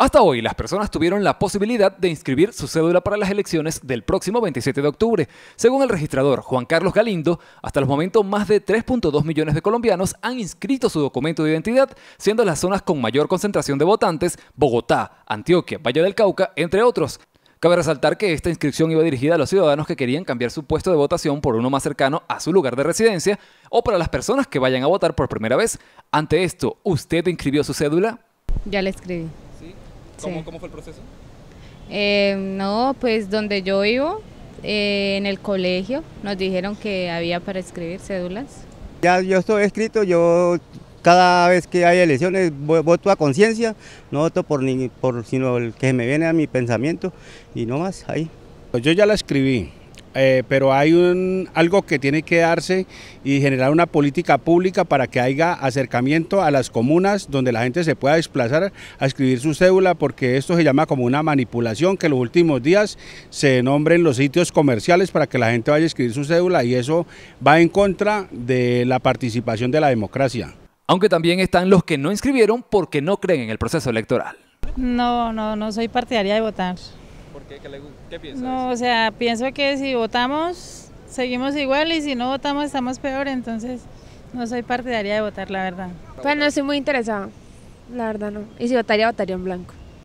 Hasta hoy, las personas tuvieron la posibilidad de inscribir su cédula para las elecciones del próximo 27 de octubre. Según el registrador Juan Carlos Galindo, hasta el momento más de 3.2 millones de colombianos han inscrito su documento de identidad, siendo las zonas con mayor concentración de votantes Bogotá, Antioquia, Valle del Cauca, entre otros. Cabe resaltar que esta inscripción iba dirigida a los ciudadanos que querían cambiar su puesto de votación por uno más cercano a su lugar de residencia o para las personas que vayan a votar por primera vez. Ante esto, ¿usted inscribió su cédula? Ya la escribí. ¿Cómo, fue el proceso? Eh, no, pues donde yo vivo, eh, en el colegio, nos dijeron que había para escribir cédulas. Ya yo estoy escrito, yo cada vez que hay elecciones voto a conciencia, no voto por, por sino el que me viene a mi pensamiento y no más ahí. Pues yo ya la escribí, eh, pero hay un, algo que tiene que darse y generar una política pública para que haya acercamiento a las comunas donde la gente se pueda desplazar a escribir su cédula, porque esto se llama como una manipulación, que en los últimos días se nombren los sitios comerciales para que la gente vaya a escribir su cédula y eso va en contra de la participación de la democracia. Aunque también están los que no inscribieron porque no creen en el proceso electoral. No, no, no soy partidaria de votar. ¿Por qué? ¿Qué, No, o sea, pienso que si votamos, seguimos igual y si no votamos, estamos peor. Entonces, no soy partidaria de votar, la verdad. Pues no estoy muy interesada, la verdad no. Y si votaría, votaría en blanco.